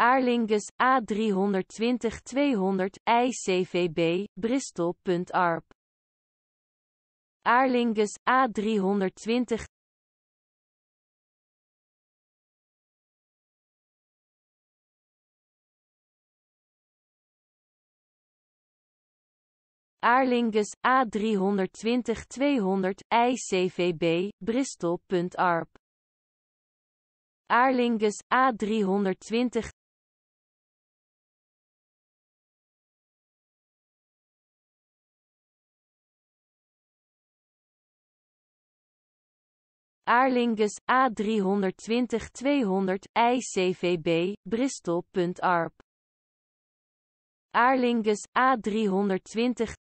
Aerlingus A320-200, ICVB, Bristol.arp. Aerlingus A320 Aerlingus A320-200, ICVB, Bristol.arp. Aerlingus A320 Aerlingus A320-200, ICVB, Bristol.arp. Aerlingus A320,